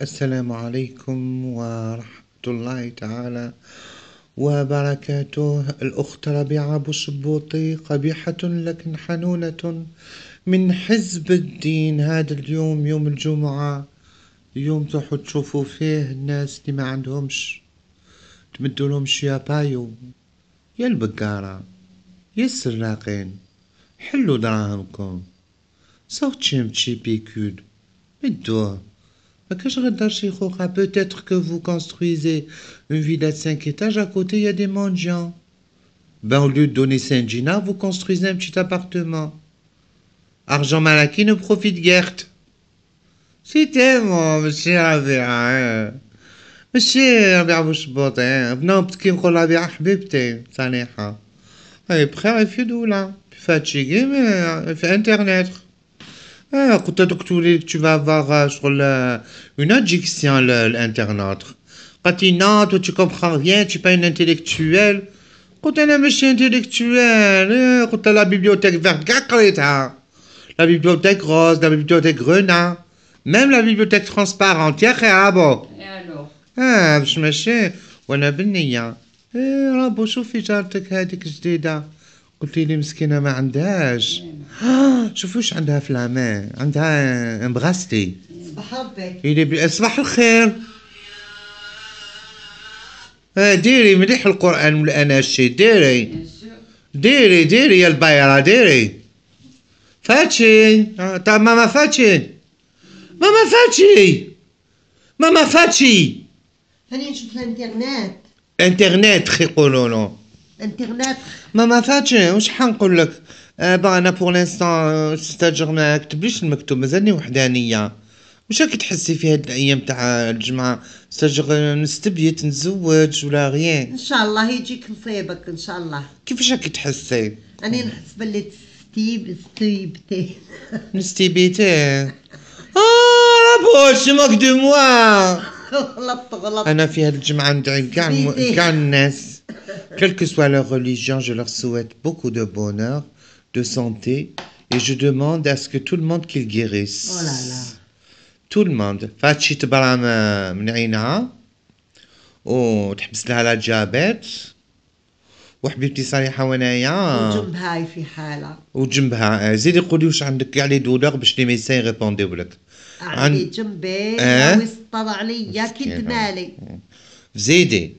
السلام عليكم ورحمة الله تعالى وبركاته الأخت ربيعة بوشبوطي قبيحة لكن حنونة من حزب الدين هذا اليوم يوم الجمعة يوم تروحوا تشوفوا فيه الناس اللي ما عندهمش تمدوا لهم يا بايو يا البقارة يا السراقين حلوا دراهمكم صوت تشي بيكود مدوه Peut-être que vous construisez une villa de 5 étages, à côté il y a des mendiants. Ben, au lieu de donner Saint-Gina, vous construisez un petit appartement. Argent malaki ne profite guère. C'était moi, monsieur Rabia. Monsieur vous vous hein? non, parce qu'il me Rabia Habibté, Saniha. Et frère, il fait là Fatigué, mais fait internet. Eh, tu vas avoir euh, sur le, une addiction, l'internaute. Quand tu non, toi tu comprends rien, tu n'es pas un intellectuel. Quand tu es un monsieur intellectuel, quand eh, la bibliothèque verte, la bibliothèque rose, la bibliothèque renard, même la bibliothèque transparente, et alors Ah, je me suis, on a venu, hein. Eh, alors, bonjour, fils, j'ai ce que قلت لي مسكينه ما عندهاش آه، شوفوا واش عندها في العمان عندها امبغاستي صباح ربي يلي صباح الخير آه، ديري مليح القران والاناشيد ديري ديري ديري يا البايره ديري فاتشي آه، تا ماما فاتشي ماما فاتشي ماما فاتشي هاني نشوف الانترنت انترنت خي يقولوا له انترنت ما ما فاتش واش حنقول لك با انا بور لانستون ستاجر ما كتبليش المكتوب مازالني وحدانيه واش راكي تحسي في هاد الايام تاع الجمعه ستاجر آه، نستبيت نتزوج ولا غيان ان شاء الله يجيك نصيبك ان شاء الله كيفاش راكي تحسي راني نحس باللي تستيب ستيبتي نستيبيتي اه لا بوش ماك دو موا غلطت غلطت انا في هاد الجمعه ندعي كاع كاع الناس Quelle que soit leur religion, je leur souhaite beaucoup de bonheur, de santé, et je demande à ce que tout le monde qu'ils guérissent. Oh là là. Tout le monde. Fachit balam euh, mnaina, ou oh, t'habsla la diabète, ou habibti saliha wanaya, ou jumbha, zidi koudi ou chandek gali douleur, bish les médecins répondent ou lak. عندي جنبي وسط طلع لي يا كد مالي زيدي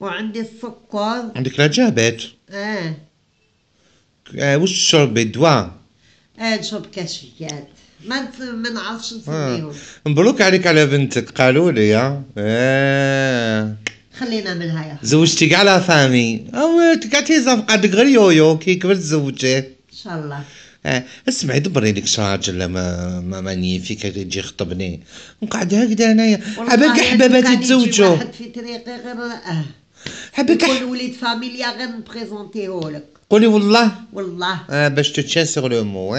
وعندي السكر عندك رجابات اه, آه وش شرب دواء اه نشرب كاشيات ما نعرفش آه. نسميهم آه. مبروك عليك على بنتك قالوا لي اه, آه. خلينا منها يا زوجتي كاع لا فامي او كاع تيزاف قدك غير يويو كي كبرت زوجتي ان شاء الله آه. اسمعي دبري لك راجل ما ما ماني فيك يجي يخطبني نقعد هكذا انايا بالك حبابات يتزوجوا واحد في طريقي غير اه Et puis, on famille me présenter. Qu'est-ce Je te tiens sur le mot.